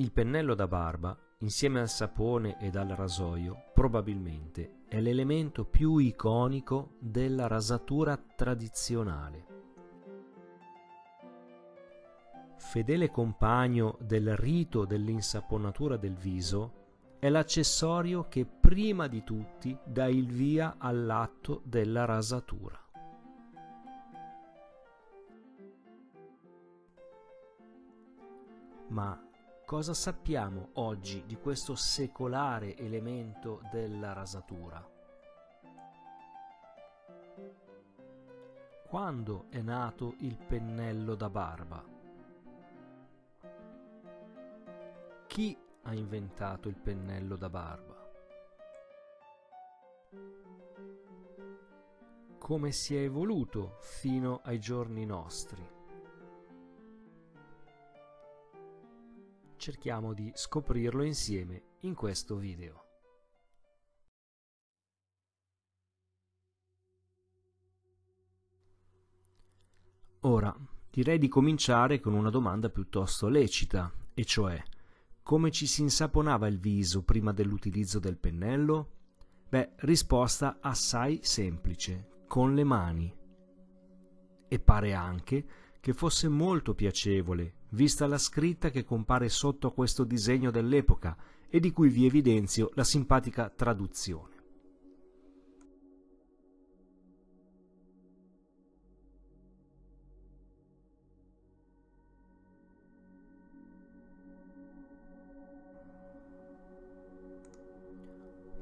Il pennello da barba, insieme al sapone ed al rasoio, probabilmente è l'elemento più iconico della rasatura tradizionale. Fedele compagno del rito dell'insaponatura del viso, è l'accessorio che prima di tutti dà il via all'atto della rasatura. Ma Cosa sappiamo oggi di questo secolare elemento della rasatura? Quando è nato il pennello da barba? Chi ha inventato il pennello da barba? Come si è evoluto fino ai giorni nostri? cerchiamo di scoprirlo insieme in questo video. Ora, direi di cominciare con una domanda piuttosto lecita, e cioè come ci si insaponava il viso prima dell'utilizzo del pennello? Beh, risposta assai semplice, con le mani. E pare anche che fosse molto piacevole vista la scritta che compare sotto a questo disegno dell'epoca e di cui vi evidenzio la simpatica traduzione.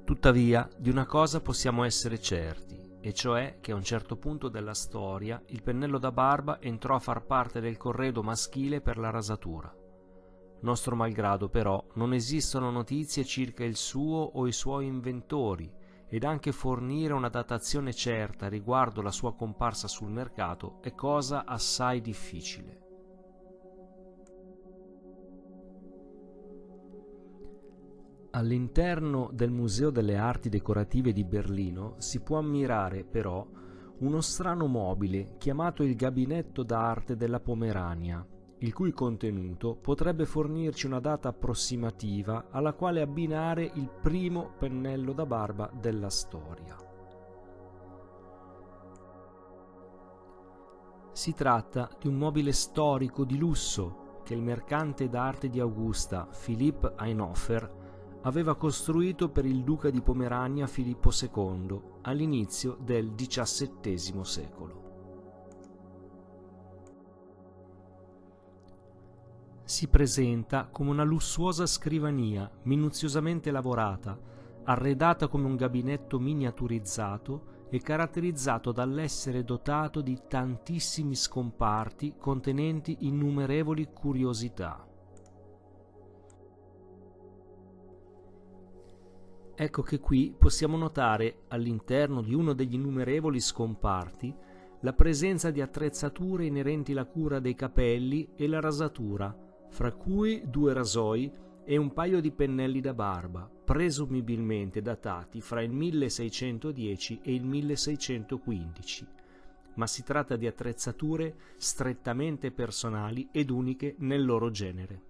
Tuttavia, di una cosa possiamo essere certi, e cioè che a un certo punto della storia il pennello da barba entrò a far parte del corredo maschile per la rasatura. Nostro malgrado però non esistono notizie circa il suo o i suoi inventori ed anche fornire una datazione certa riguardo la sua comparsa sul mercato è cosa assai difficile. All'interno del Museo delle Arti Decorative di Berlino si può ammirare però uno strano mobile chiamato il Gabinetto d'arte della Pomerania, il cui contenuto potrebbe fornirci una data approssimativa alla quale abbinare il primo pennello da barba della storia. Si tratta di un mobile storico di lusso che il mercante d'arte di Augusta, Philippe Einhofer, aveva costruito per il duca di Pomerania Filippo II all'inizio del XVII secolo. Si presenta come una lussuosa scrivania minuziosamente lavorata, arredata come un gabinetto miniaturizzato e caratterizzato dall'essere dotato di tantissimi scomparti contenenti innumerevoli curiosità. Ecco che qui possiamo notare all'interno di uno degli innumerevoli scomparti la presenza di attrezzature inerenti alla cura dei capelli e la rasatura, fra cui due rasoi e un paio di pennelli da barba, presumibilmente datati fra il 1610 e il 1615, ma si tratta di attrezzature strettamente personali ed uniche nel loro genere.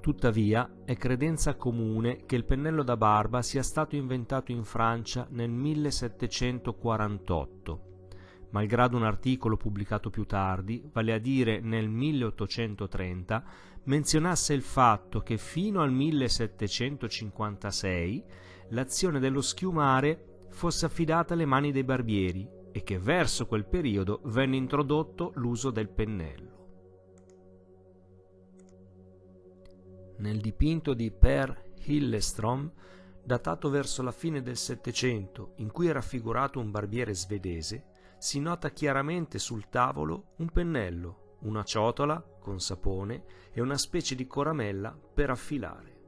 Tuttavia, è credenza comune che il pennello da barba sia stato inventato in Francia nel 1748, malgrado un articolo pubblicato più tardi, vale a dire nel 1830, menzionasse il fatto che fino al 1756 l'azione dello schiumare fosse affidata alle mani dei barbieri e che verso quel periodo venne introdotto l'uso del pennello. nel dipinto di Per Hillestrom, datato verso la fine del Settecento, in cui è raffigurato un barbiere svedese, si nota chiaramente sul tavolo un pennello, una ciotola con sapone e una specie di coramella per affilare.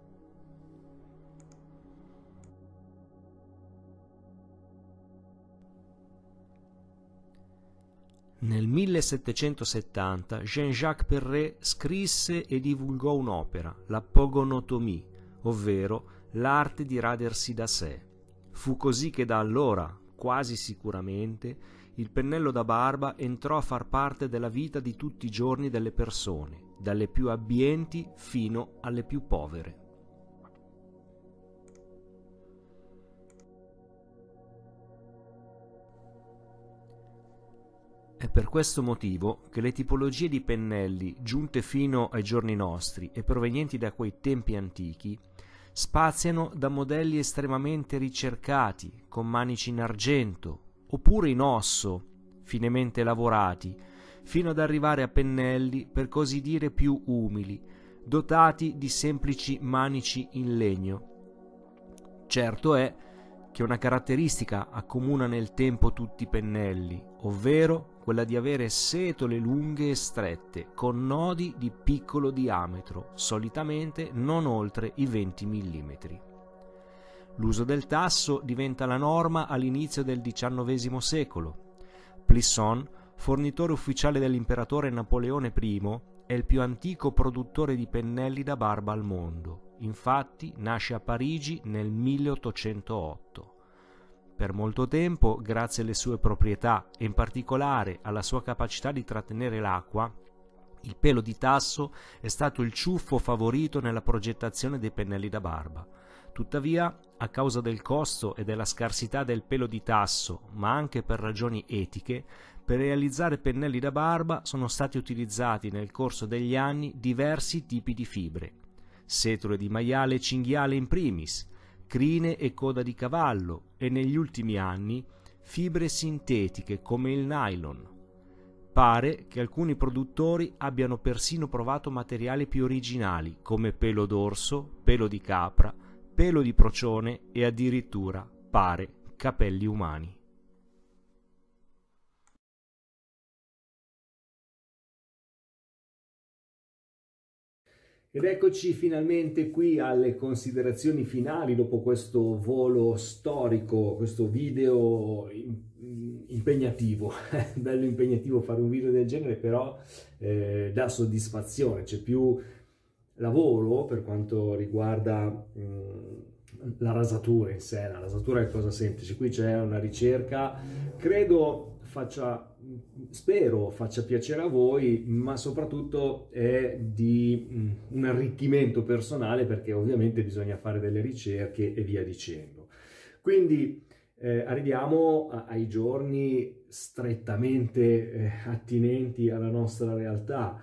Nel 1770 Jean-Jacques Perret scrisse e divulgò un'opera, la pogonotomie, ovvero l'arte di radersi da sé. Fu così che da allora, quasi sicuramente, il pennello da barba entrò a far parte della vita di tutti i giorni delle persone, dalle più abbienti fino alle più povere. È per questo motivo che le tipologie di pennelli giunte fino ai giorni nostri e provenienti da quei tempi antichi spaziano da modelli estremamente ricercati, con manici in argento, oppure in osso, finemente lavorati, fino ad arrivare a pennelli per così dire più umili, dotati di semplici manici in legno. Certo è che una caratteristica accomuna nel tempo tutti i pennelli, ovvero quella di avere setole lunghe e strette, con nodi di piccolo diametro, solitamente non oltre i 20 mm. L'uso del tasso diventa la norma all'inizio del XIX secolo. Plisson, fornitore ufficiale dell'imperatore Napoleone I, è il più antico produttore di pennelli da barba al mondo infatti, nasce a Parigi nel 1808. Per molto tempo, grazie alle sue proprietà e in particolare alla sua capacità di trattenere l'acqua, il pelo di tasso è stato il ciuffo favorito nella progettazione dei pennelli da barba. Tuttavia, a causa del costo e della scarsità del pelo di tasso, ma anche per ragioni etiche, per realizzare pennelli da barba sono stati utilizzati nel corso degli anni diversi tipi di fibre, setole di maiale e cinghiale in primis, crine e coda di cavallo e negli ultimi anni fibre sintetiche come il nylon. Pare che alcuni produttori abbiano persino provato materiali più originali come pelo d'orso, pelo di capra, pelo di procione e addirittura, pare, capelli umani. Ed eccoci finalmente qui alle considerazioni finali dopo questo volo storico, questo video impegnativo. Bello impegnativo fare un video del genere, però eh, dà soddisfazione, c'è più lavoro per quanto riguarda mh, mm, la rasatura in sé, la rasatura è cosa semplice, qui c'è una ricerca, credo faccia spero faccia piacere a voi, ma soprattutto è di mm, un arricchimento personale perché ovviamente bisogna fare delle ricerche e via dicendo. Quindi eh, arriviamo a, ai giorni strettamente eh, attinenti alla nostra realtà.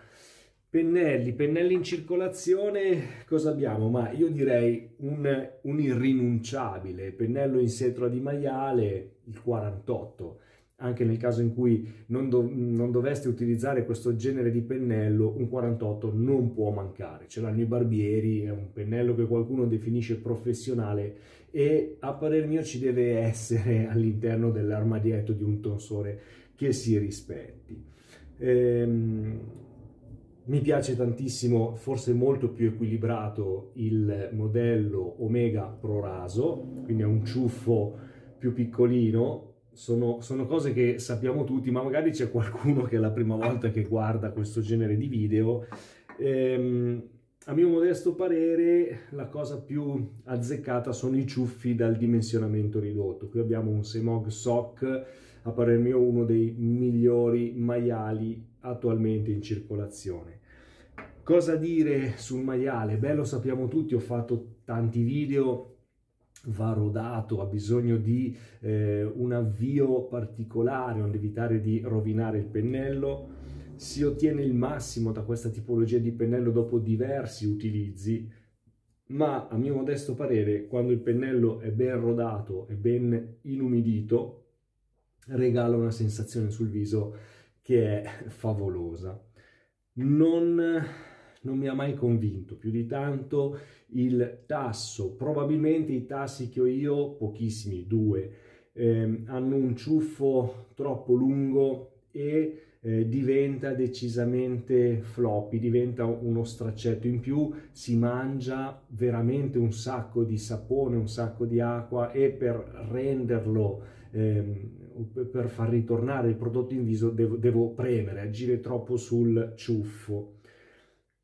Pennelli, pennelli in circolazione, cosa abbiamo? Ma io direi un, un irrinunciabile, pennello in setra di maiale, il 48 anche nel caso in cui non, do, non, doveste utilizzare questo genere di pennello, un 48 non può mancare. Ce l'hanno i barbieri, è un pennello che qualcuno definisce professionale e a parer mio ci deve essere all'interno dell'armadietto di un tonsore che si rispetti. Ehm, mi piace tantissimo, forse molto più equilibrato, il modello Omega Pro Raso, quindi è un ciuffo più piccolino, sono, sono, cose che sappiamo tutti, ma magari c'è qualcuno che è la prima volta che guarda questo genere di video. Ehm, a mio modesto parere, la cosa più azzeccata sono i ciuffi dal dimensionamento ridotto. Qui abbiamo un Semog SOC, a parer mio uno dei migliori maiali attualmente in circolazione. Cosa dire sul maiale? Beh, lo sappiamo tutti, ho fatto tanti video va rodato, ha bisogno di eh, un avvio particolare, onde evitare di rovinare il pennello. Si ottiene il massimo da questa tipologia di pennello dopo diversi utilizzi, ma a mio modesto parere, quando il pennello è ben rodato e ben inumidito, regala una sensazione sul viso che è favolosa. Non non mi ha mai convinto più di tanto il tasso, probabilmente i tassi che ho io, pochissimi, due, ehm, hanno un ciuffo troppo lungo e eh, diventa decisamente floppy, diventa uno straccetto in più, si mangia veramente un sacco di sapone, un sacco di acqua e per renderlo, ehm, per far ritornare il prodotto in viso devo, devo premere, agire troppo sul ciuffo.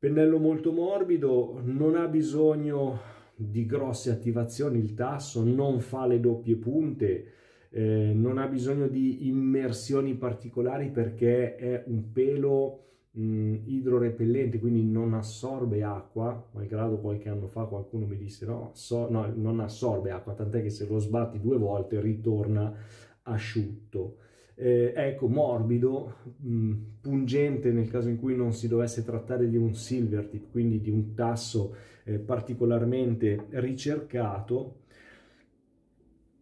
Pennello molto morbido, non ha bisogno di grosse attivazioni il tasso, non fa le doppie punte, eh, non ha bisogno di immersioni particolari perché è un pelo mh, mm, idrorepellente, quindi non assorbe acqua, malgrado qualche anno fa qualcuno mi disse no, so, no non assorbe acqua, tant'è che se lo sbatti due volte ritorna asciutto eh, ecco, morbido, mh, mm, pungente nel caso in cui non si dovesse trattare di un silver tip, quindi di un tasso eh, particolarmente ricercato,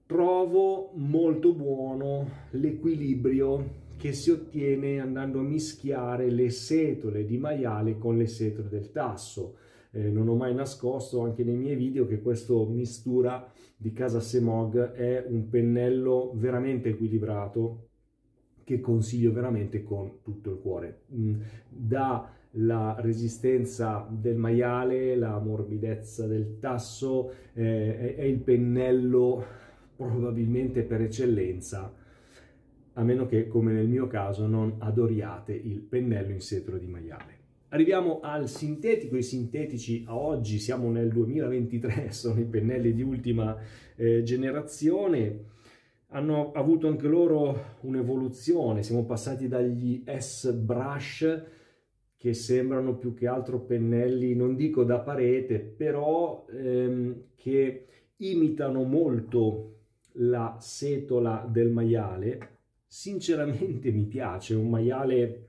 trovo molto buono l'equilibrio che si ottiene andando a mischiare le setole di maiale con le setole del tasso. Eh, non ho mai nascosto anche nei miei video che questa mistura di Casa Semog è un pennello veramente equilibrato che consiglio veramente con tutto il cuore. Mm, la resistenza del maiale, la morbidezza del tasso, eh, è il pennello probabilmente per eccellenza, a meno che, come nel mio caso, non adoriate il pennello in setro di maiale. Arriviamo al sintetico, i sintetici a oggi, siamo nel 2023, sono i pennelli di ultima eh, generazione, hanno avuto anche loro un'evoluzione, siamo passati dagli S-brush che sembrano più che altro pennelli, non dico da parete, però ehm, che imitano molto la setola del maiale. Sinceramente mi piace, un maiale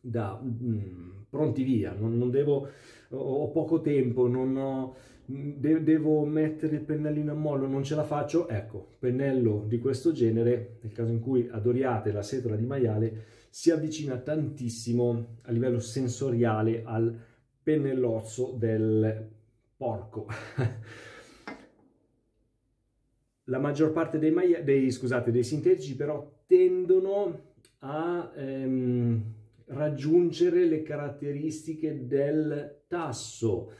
da mm, pronti via, non, non devo, ho poco tempo, non ho Mm, de- devo mettere il pennellino a mollo, non ce la faccio, ecco, pennello di questo genere, nel caso in cui adoriate la setola di maiale, si avvicina tantissimo a livello sensoriale al pennellozzo del porco. la maggior parte dei, maia- dei, scusate, dei sintetici però tendono a ehm, raggiungere le caratteristiche del tasso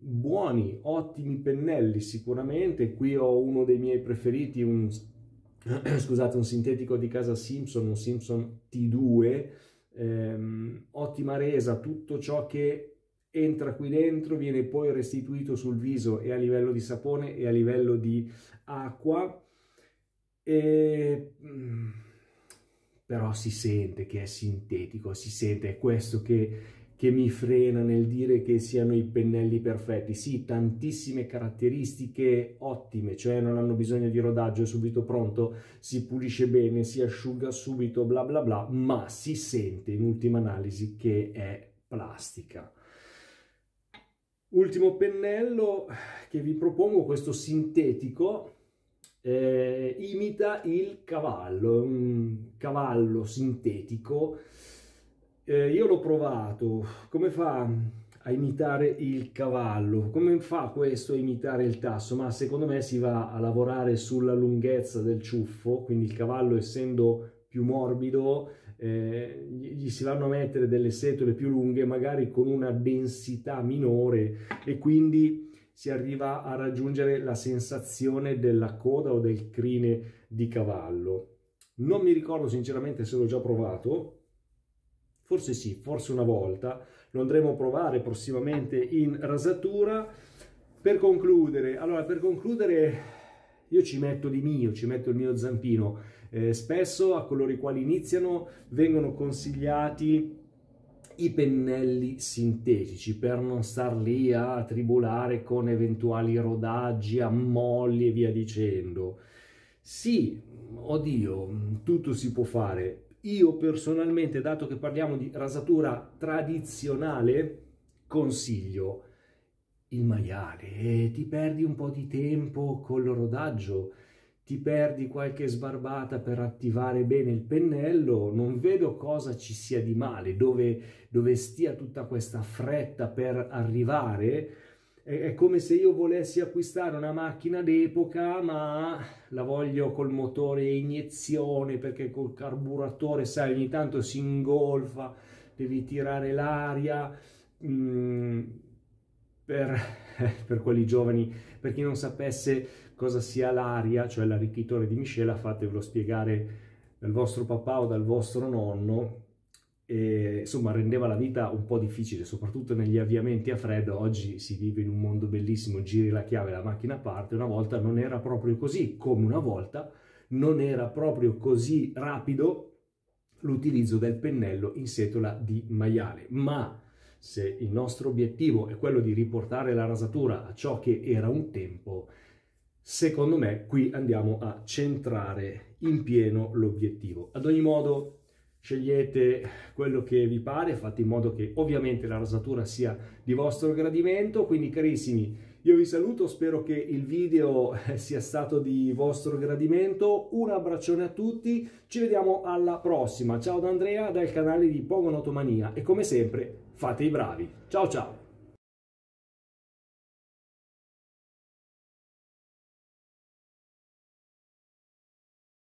buoni, ottimi pennelli sicuramente, qui ho uno dei miei preferiti, un, scusate, un sintetico di casa Simpson, un Simpson T2, ehm, ottima resa, tutto ciò che entra qui dentro viene poi restituito sul viso e a livello di sapone e a livello di acqua. E, mm, però si sente che è sintetico, si sente, è questo che che mi frena nel dire che siano i pennelli perfetti. Sì, tantissime caratteristiche ottime, cioè non hanno bisogno di rodaggio, è subito pronto, si pulisce bene, si asciuga subito, bla bla bla, ma si sente in ultima analisi che è plastica. Ultimo pennello che vi propongo, questo sintetico, eh, imita il cavallo, un cavallo sintetico eh, io l'ho provato, come fa a imitare il cavallo? Come fa questo a imitare il tasso? Ma secondo me si va a lavorare sulla lunghezza del ciuffo, quindi il cavallo essendo più morbido, eh, gli si vanno a mettere delle setole più lunghe, magari con una densità minore e quindi si arriva a raggiungere la sensazione della coda o del crine di cavallo. Non mi ricordo sinceramente se l'ho già provato, Forse sì, forse una volta. Lo andremo a provare prossimamente in rasatura. Per concludere, allora per concludere io ci metto di mio, ci metto il mio zampino. Eh, spesso a coloro i quali iniziano vengono consigliati i pennelli sintetici per non star lì a tribolare con eventuali rodaggi, ammolli e via dicendo. Sì, oddio, tutto si può fare, io personalmente, dato che parliamo di rasatura tradizionale, consiglio il maiale. ti perdi un po' di tempo con il rodaggio, ti perdi qualche sbarbata per attivare bene il pennello, non vedo cosa ci sia di male, dove, dove stia tutta questa fretta per arrivare è, come se io volessi acquistare una macchina d'epoca ma la voglio col motore iniezione perché col carburatore sai ogni tanto si ingolfa devi tirare l'aria mm, per, per quelli giovani per chi non sapesse cosa sia l'aria cioè l'arricchitore di miscela fatevelo spiegare dal vostro papà o dal vostro nonno e, insomma rendeva la vita un po' difficile, soprattutto negli avviamenti a freddo. Oggi si vive in un mondo bellissimo, giri la chiave, la macchina parte, una volta non era proprio così, come una volta non era proprio così rapido l'utilizzo del pennello in setola di maiale, ma se il nostro obiettivo è quello di riportare la rasatura a ciò che era un tempo, secondo me qui andiamo a centrare in pieno l'obiettivo. Ad ogni modo, scegliete quello che vi pare, fate in modo che ovviamente la rasatura sia di vostro gradimento, quindi carissimi io vi saluto, spero che il video eh, sia stato di vostro gradimento, un abbraccione a tutti, ci vediamo alla prossima, ciao da Andrea dal canale di Pogonotomania e come sempre fate i bravi, ciao ciao!